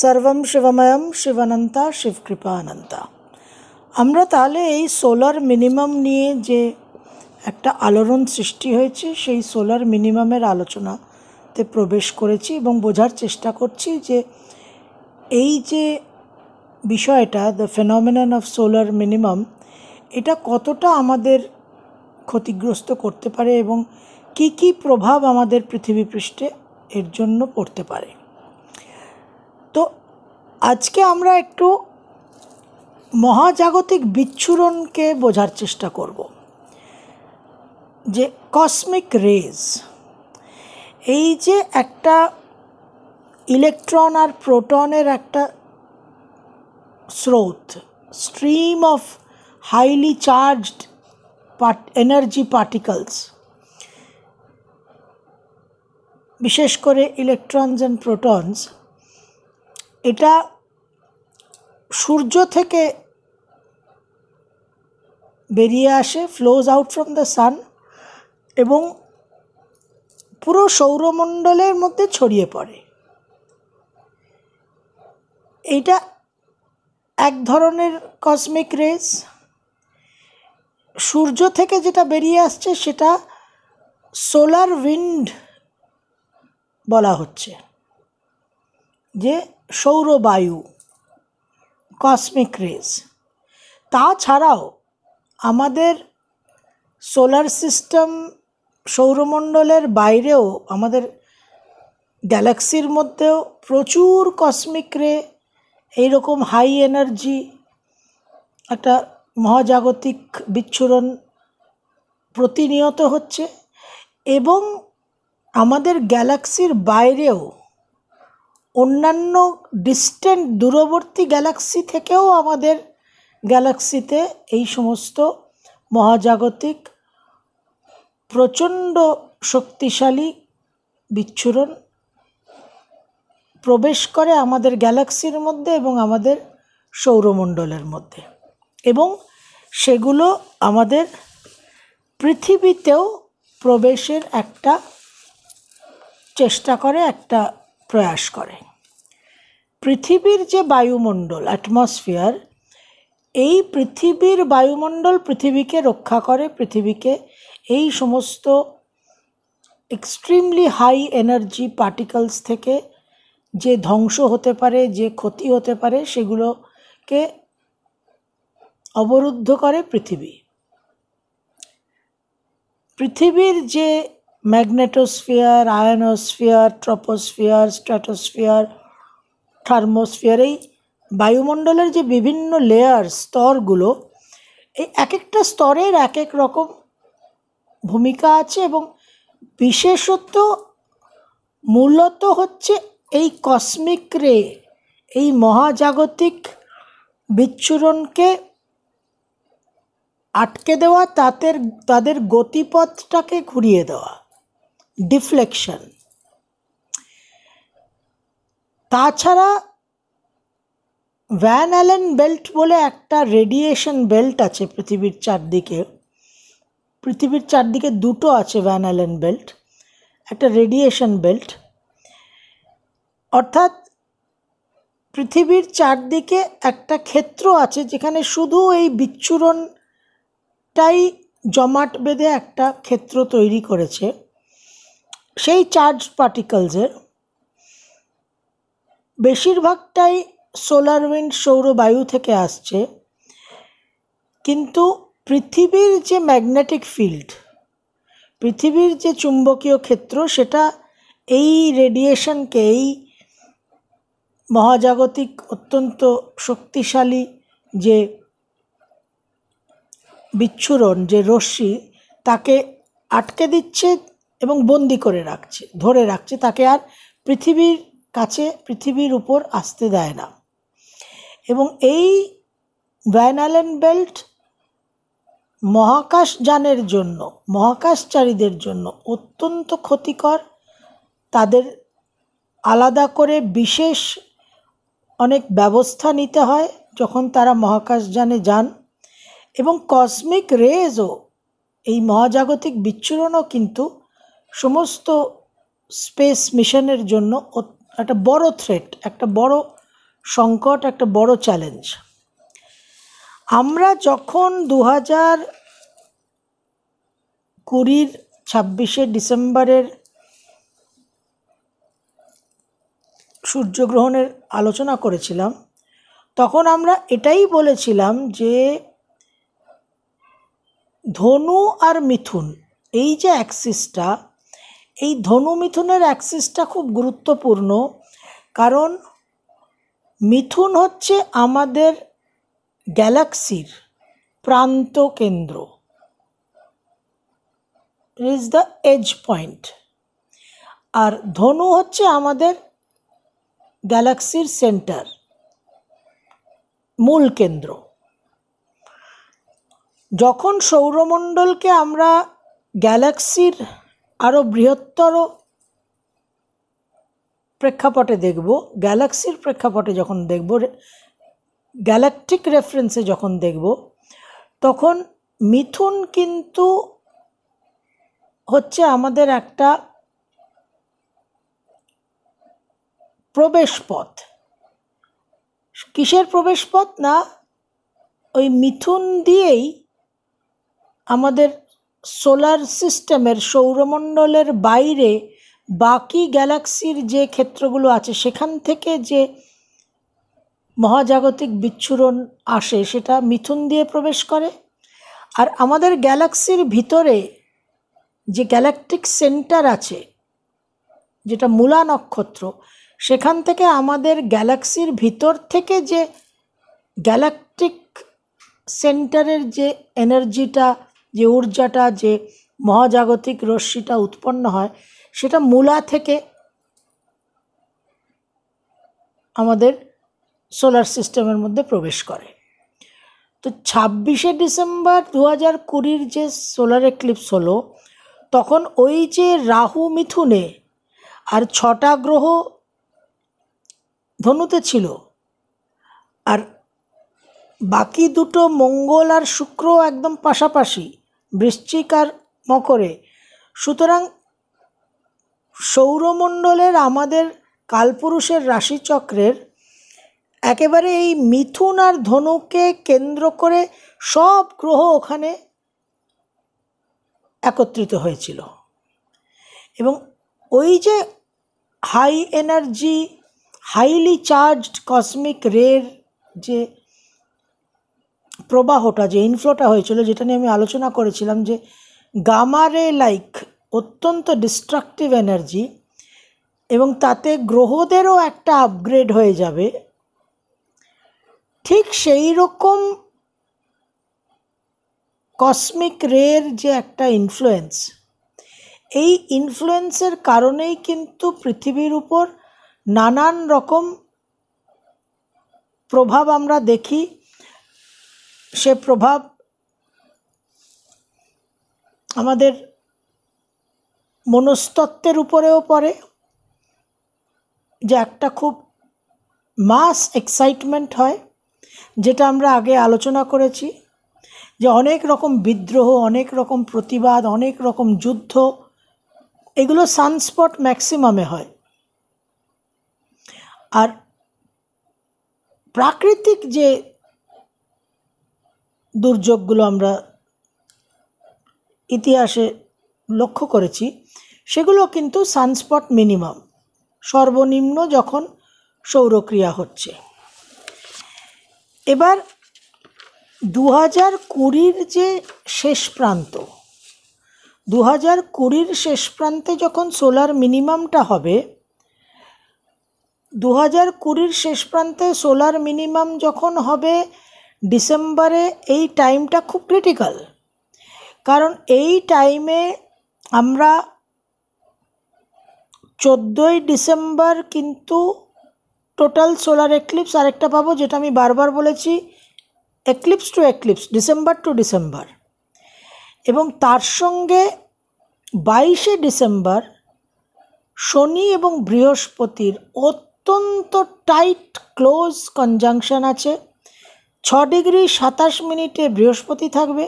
সর্বম শিবময়ম শিবানন্তা শিবকৃপানন্তা আমরা তাহলে এই সোলার মিনিমাম নিয়ে যে একটা আলোড়ন সৃষ্টি হয়েছে সেই সোলার মিনিমামের আলোচনাতে প্রবেশ করেছি এবং বোঝার চেষ্টা করছি যে এই যে বিষয়টা the phenomenon of solar minimum এটা কতটা আমাদের ক্ষতিগ্রস্ত করতে পারে এবং কি কি প্রভাব আমাদের পৃথিবী পৃষ্ঠে এর জন্য পড়তে পারে তো আজকে আমরা একটু মহাজাগতিক বিচ্ছুরণকে বোঝার চেষ্টা করব যে কসমিক রেজ এই যে একটা ইলেকট্রন আর প্রোটনের একটা স্রোত stream of highly charged energy particles বিশেষ করে ইলেকট্রনস অ্যান্ড প্রোটনস এটা সূর্য থেকে বেরিয়ে আসে flows out from the sun এবং পুরো সৌরমণ্ডলের মধ্যে ছড়িয়ে পড়ে এটা এক ধরনের কসমিক রেস সূর্য থেকে যেটা বেরিয়ে আসছে সেটা সোলার উইন্ড বলা হচ্ছে যে সৌরবায়ু কসমিক রেজ তাছাড়াও আমাদের সোলার সিস্টেম সৌরমণ্ডলের বাইরেও আমাদের গ্যালাক্সির মধ্যেও প্রচুর কসমিক রে এইরকম হাই এনার্জি একটা মহাজাগতিক বিচ্ছুরণ প্রতিনিয়ত হচ্ছে এবং আমাদের গ্যালাক্সির বাইরেও অন্যান্য ডিস্ট্যান্ট দূরবর্তী গ্যালাক্সি থেকেও আমাদের গ্যালাক্সিতে এই সমস্ত মহাজাগতিক প্রচণ্ড শক্তিশালী বিচ্ছুরণ প্রবেশ করে আমাদের গ্যালাক্সির মধ্যে এবং আমাদের সৌরমণ্ডলের মধ্যে এবং সেগুলো আমাদের পৃথিবীতেও প্রবেশের একটা চেষ্টা করে একটা প্রয়াস করে পৃথিবীর যে বায়ুমণ্ডল অ্যাটমসফিয়ার এই পৃথিবীর বায়ুমণ্ডল পৃথিবীকে রক্ষা করে পৃথিবীকে এই সমস্ত এক্সট্রিমলি হাই এনার্জি পার্টিকলস থেকে যে ধ্বংস হতে পারে যে ক্ষতি হতে পারে সেগুলোকে অবরুদ্ধ করে পৃথিবী পৃথিবীর যে magnetosphere ionosphere troposphere stratosphere thermosphere এই বায়ুমণ্ডলের যে বিভিন্ন লেয়ার স্তরগুলো এই এক একটা স্তরের এক এক রকম ভূমিকা আছে এবং বিশেষত মূলত হচ্ছে এই কসমিক রে এই মহাজাগতিক বিচ্ছুরণকে আটকে দেওয়া তাদের তাদের গতিপথটাকে ঘুরিয়ে দেওয়া ডিফ্লেকশন তাছাড়া ভ্যান অ্যালেন বেল্ট বলে একটা রেডিয়েশন বেল্ট আছে পৃথিবীর চারদিকে পৃথিবীর চারদিকে দুটো আছে ভ্যান অ্যালেন বেল্ট একটা রেডিয়েশন বেল্ট অর্থাৎ পৃথিবীর চারদিকে একটা ক্ষেত্র আছে যেখানে শুধু এই বিচ্ছুরণটাই জমাট বেঁধে একটা ক্ষেত্র তৈরি করেছে সেই চার্জ পার্টিকলসের বেশিরভাগটাই সোলার উইন্ড সৌর বায়ু থেকে আসছে কিন্তু পৃথিবীর যে ম্যাগনেটিক ফিল্ড পৃথিবীর যে চুম্বকীয় ক্ষেত্র সেটা এই রেডিয়েশনকে এই মহাজাগতিক অত্যন্ত শক্তিশালী যে বিচ্ছুরণ যে রশ্মি তাকে আটকে দিচ্ছে এবং বন্দি করে রাখছে ধরে রাখছে তাকে আর পৃথিবীর কাছে পৃথিবীর উপর আসতে দেয় না এবং এই ব্যানালেন বেল্ট মহাকাশযানের জন্য মহাকাশচারীদের জন্য অত্যন্ত ক্ষতিকর তাদের আলাদা করে বিশেষ অনেক ব্যবস্থা নিতে হয় যখন তারা মহাকাশযানে যান এবং কসমিক রেজও এই মহাজাগতিক বিচ্ছুরণও কিন্তু সমস্ত স্পেস মিশনের জন্য একটা বড় থ্রেট একটা বড় সংকট একটা বড় চ্যালেঞ্জ আমরা যখন দু হাজার কুড়ির ছাব্বিশে ডিসেম্বরের সূর্যগ্রহণের আলোচনা করেছিলাম তখন আমরা এটাই বলেছিলাম যে ধনু আর মিথুন এই যে অ্যাক্সিসটা এই ধনু মিথুনের অ্যাক্সিসটা খুব গুরুত্বপূর্ণ কারণ মিথুন হচ্ছে আমাদের গ্যালাক্সির প্রান্ত কেন্দ্র ইজ দ্য এজ পয়েন্ট আর ধনু হচ্ছে আমাদের গ্যালাক্সির সেন্টার মূল কেন্দ্র যখন সৌরমণ্ডলকে আমরা গ্যালাক্সির আরও বৃহত্তর প্রেক্ষাপটে দেখব গ্যালাক্সির প্রেক্ষাপটে যখন দেখব গ্যালাকটিক রেফারেন্সে যখন দেখব তখন মিথুন কিন্তু হচ্ছে আমাদের একটা প্রবেশপথ কিসের প্রবেশপথ না ওই মিথুন দিয়েই আমাদের সোলার সিস্টেমের সৌরমণ্ডলের বাইরে বাকি গ্যালাক্সির যে ক্ষেত্রগুলো আছে সেখান থেকে যে মহাজাগতিক বিচ্ছুরণ আসে সেটা মিথুন দিয়ে প্রবেশ করে আর আমাদের গ্যালাক্সির ভিতরে যে গ্যালাকটিক সেন্টার আছে যেটা মূলা নক্ষত্র সেখান থেকে আমাদের গ্যালাক্সির ভিতর থেকে যে গ্যালাকটিক সেন্টারের যে এনার্জিটা যে ঊর্জাটা যে মহাজাগতিক রশ্মিটা উৎপন্ন হয় সেটা মূলা থেকে আমাদের সোলার সিস্টেমের মধ্যে প্রবেশ করে তো ছাব্বিশে ডিসেম্বর দু হাজার কুড়ির যে সোলার এক্লিপস হলো তখন ওই যে রাহু মিথুনে আর ছটা গ্রহ ধনুতে ছিল আর বাকি দুটো মঙ্গল আর শুক্র একদম পাশাপাশি বৃশ্চিকার মকরে সুতরাং সৌরমণ্ডলের আমাদের কালপুরুষের রাশিচক্রের একেবারে এই মিথুন আর ধনুকে কেন্দ্র করে সব গ্রহ ওখানে একত্রিত হয়েছিল এবং ওই যে high energy highly charged cosmic রের যে প্রবাহটা যে ইনফ্লোটা হয়েছিল যেটা নিয়ে আমি আলোচনা করেছিলাম যে গামারে লাইক অত্যন্ত ডিস্ট্রাকটিভ এনার্জি এবং তাতে গ্রহদেরও একটা আপগ্রেড হয়ে যাবে ঠিক সেই রকম কসমিক রের যে একটা ইনফ্লুয়েন্স এই ইনফ্লুয়েন্সের কারণেই কিন্তু পৃথিবীর উপর নানান রকম প্রভাব আমরা দেখি সে প্রভাব আমাদের মনস্তত্ত্বের উপরেও পড়ে যে একটা খুব মাস এক্সাইটমেন্ট হয় যেটা আমরা আগে আলোচনা করেছি যে অনেক রকম বিদ্রোহ অনেক রকম প্রতিবাদ অনেক রকম যুদ্ধ এগুলো সানস্পট ম্যাক্সিমামে হয় আর প্রাকৃতিক যে দুর্যোগগুলো আমরা ইতিহাসে লক্ষ্য করেছি সেগুলো কিন্তু সানস্পট মিনিমাম সর্বনিম্ন যখন সৌরক্রিয়া হচ্ছে এবার দু হাজার কুড়ির যে শেষ প্রান্ত দু হাজার কুড়ির শেষ প্রান্তে যখন সোলার মিনিমামটা হবে দু হাজার কুড়ির শেষ প্রান্তে সোলার মিনিমাম যখন হবে ডিসেম্বরে এই টাইমটা খুব ক্রিটিক্যাল কারণ এই টাইমে আমরা চোদ্দোই ডিসেম্বর কিন্তু টোটাল সোলার এক্লিপস আরেকটা পাবো যেটা আমি বারবার বলেছি eclipse to eclipse December to December এবং তার সঙ্গে বাইশে ডিসেম্বর শনি এবং বৃহস্পতির অত্যন্ত টাইট ক্লোজ কনজাংশন আছে ছ ডিগ্রি সাতাশ মিনিটে বৃহস্পতি থাকবে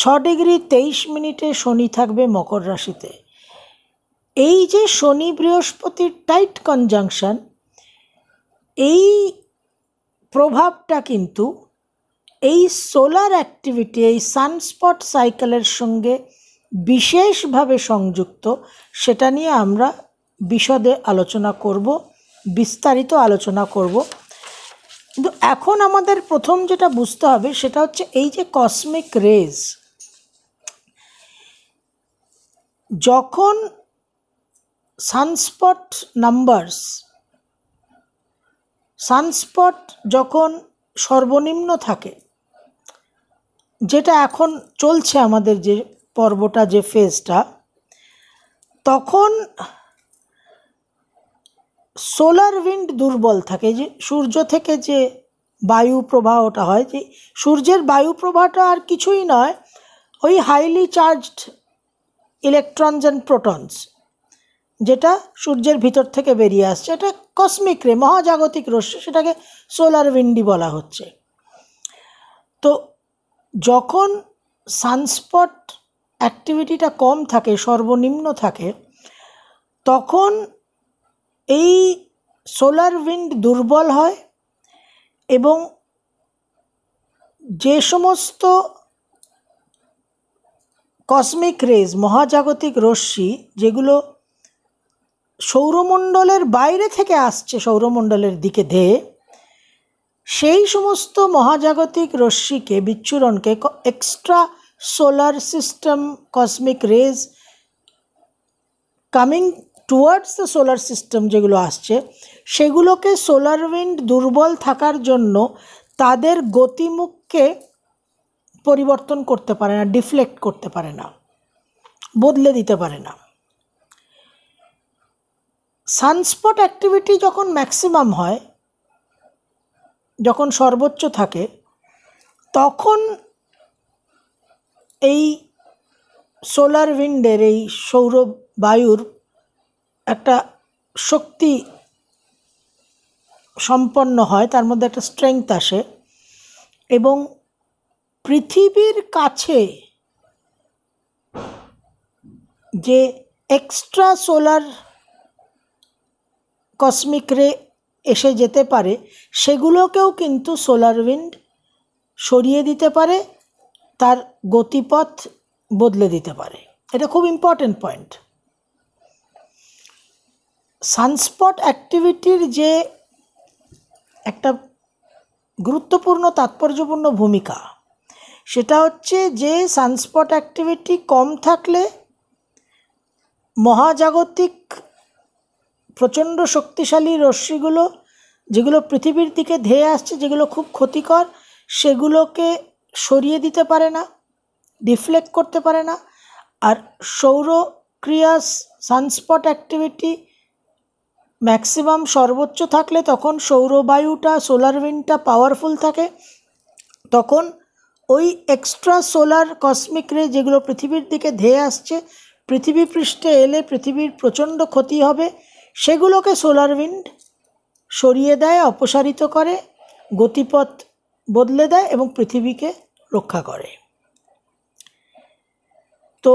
ছ ডিগ্রি তেইশ মিনিটে শনি থাকবে মকর রাশিতে এই যে শনি বৃহস্পতির টাইট কনজাংশন এই প্রভাবটা কিন্তু এই সোলার অ্যাক্টিভিটি এই সানস্পট সাইকেলের সঙ্গে বিশেষভাবে সংযুক্ত সেটা নিয়ে আমরা বিশদে আলোচনা করব বিস্তারিত আলোচনা করব কিন্তু এখন আমাদের প্রথম যেটা বুঝতে হবে সেটা হচ্ছে এই যে কসমিক রেজ যখন সানস্পট নাম্বারস সানস্পট যখন সর্বনিম্ন থাকে যেটা এখন চলছে আমাদের যে পর্বটা যে ফেজটা তখন সোলার উইন্ড দুর্বল থাকে যে সূর্য থেকে যে বায়ু প্রবাহটা হয় যে সূর্যের বায়ু প্রবাহটা আর কিছুই নয় ওই highly charged electrons and protons যেটা সূর্যের ভিতর থেকে বেরিয়ে আসছে এটা কসমিক রে মহাজাগতিক রশ্মি সেটাকে সোলার উইন্ডি বলা হচ্ছে তো যখন সানস্পট অ্যাক্টিভিটিটা কম থাকে সর্বনিম্ন থাকে তখন এই সোলার উইন্ড দুর্বল হয় এবং যে সমস্ত কসমিক রেজ মহাজাগতিক রশ্মি যেগুলো সৌরমণ্ডলের বাইরে থেকে আসছে সৌরমণ্ডলের দিকে ধেয়ে সেই সমস্ত মহাজাগতিক রশ্মিকে বিচ্ছুরণকে extra solar system cosmic rays coming towards the solar system যেগুলো আসছে সেগুলোকে সোলার উইন্ড দুর্বল থাকার জন্য তাদের গতিমুখকে পরিবর্তন করতে পারে না ডিফ্লেক্ট করতে পারে না বদলে দিতে পারে না সানস্পট অ্যাক্টিভিটি যখন ম্যাক্সিমাম হয় যখন সর্বোচ্চ থাকে তখন এই সোলার উইন্ডের এই সৌর বায়ুর একটা শক্তি সম্পন্ন হয় তার মধ্যে একটা স্ট্রেংথ আসে এবং পৃথিবীর কাছে যে এক্সট্রা সোলার কসমিক রে এসে যেতে পারে সেগুলোকেও কিন্তু সোলার উইন্ড সরিয়ে দিতে পারে তার গতিপথ বদলে দিতে পারে এটা খুব ইম্পর্ট্যান্ট পয়েন্ট সানস্পট অ্যাক্টিভিটির যে একটা গুরুত্বপূর্ণ তাৎপর্যপূর্ণ ভূমিকা সেটা হচ্ছে যে সানস্পট অ্যাক্টিভিটি কম থাকলে মহাজাগতিক প্রচণ্ড শক্তিশালী রশ্মিগুলো যেগুলো পৃথিবীর দিকে ধেয়ে আসছে যেগুলো খুব ক্ষতিকর সেগুলোকে সরিয়ে দিতে পারে না ডিফ্লেক্ট করতে পারে না আর সৌরক্রিয়া সানস্পট অ্যাক্টিভিটি ম্যাক্সিমাম সর্বোচ্চ থাকলে তখন সৌরবায়ুটা সোলার উইন্ডটা পাওয়ারফুল থাকে তখন ওই এক্সট্রা সোলার কসমিক রে যেগুলো পৃথিবীর দিকে ধেয়ে আসছে পৃথিবী পৃষ্ঠে এলে পৃথিবীর প্রচণ্ড ক্ষতি হবে সেগুলোকে সোলার উইন্ড সরিয়ে দেয় অপসারিত করে গতিপথ বদলে দেয় এবং পৃথিবীকে রক্ষা করে তো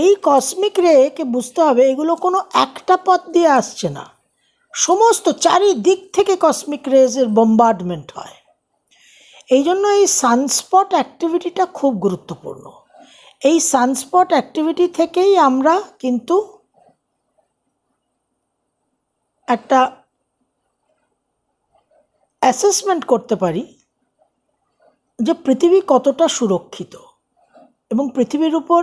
এই কসমিক রেকে বুঝতে হবে এগুলো কোনো একটা পথ দিয়ে আসছে না সমস্ত চারিদিক থেকে কসমিক রেজের বম্বার্ডমেন্ট হয় এই জন্য এই সানস্পট অ্যাক্টিভিটিটা খুব গুরুত্বপূর্ণ এই সানস্পট অ্যাক্টিভিটি থেকেই আমরা কিন্তু একটা অ্যাসেসমেন্ট করতে পারি যে পৃথিবী কতটা সুরক্ষিত এবং পৃথিবীর উপর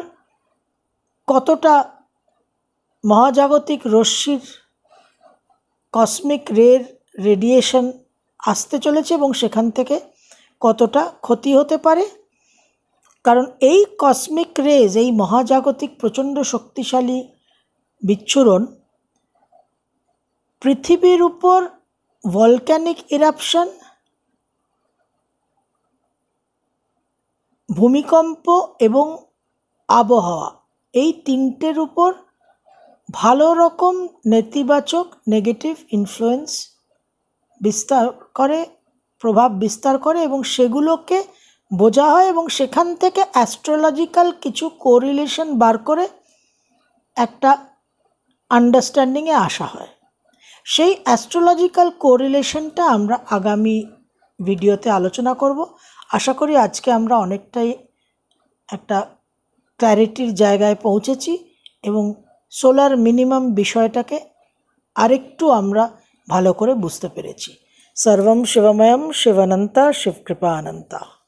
কতটা মহাজাগতিক রশ্মির কসমিক রের রেডিয়েশন আসতে চলেছে এবং সেখান থেকে কতটা ক্ষতি হতে পারে কারণ এই কসমিক রেজ এই মহাজাগতিক প্রচণ্ড শক্তিশালী বিচ্ছুরণ পৃথিবীর উপর ভলক্যানিক ইরাপশন ভূমিকম্প এবং আবহাওয়া এই তিনটের উপর ভালো রকম নেতিবাচক নেগেটিভ ইনফ্লুয়েন্স বিস্তার করে প্রভাব বিস্তার করে এবং সেগুলোকে বোঝা হয় এবং সেখান থেকে অ্যাস্ট্রোলজিক্যাল কিছু কোরিলেশন বার করে একটা আন্ডারস্ট্যান্ডিংয়ে আসা হয় সেই অ্যাস্ট্রোলজিক্যাল কোরিলেশনটা আমরা আগামী ভিডিওতে আলোচনা করব আশা করি আজকে আমরা অনেকটাই একটা ক্ল্যারিটির জায়গায় পৌঁছেছি এবং সোলার মিনিমাম বিষয়টাকে আরেকটু আমরা ভালো করে বুঝতে পেরেছি সর্বম শিবময়ম শিবানন্তা শিবকৃপা অনন্তা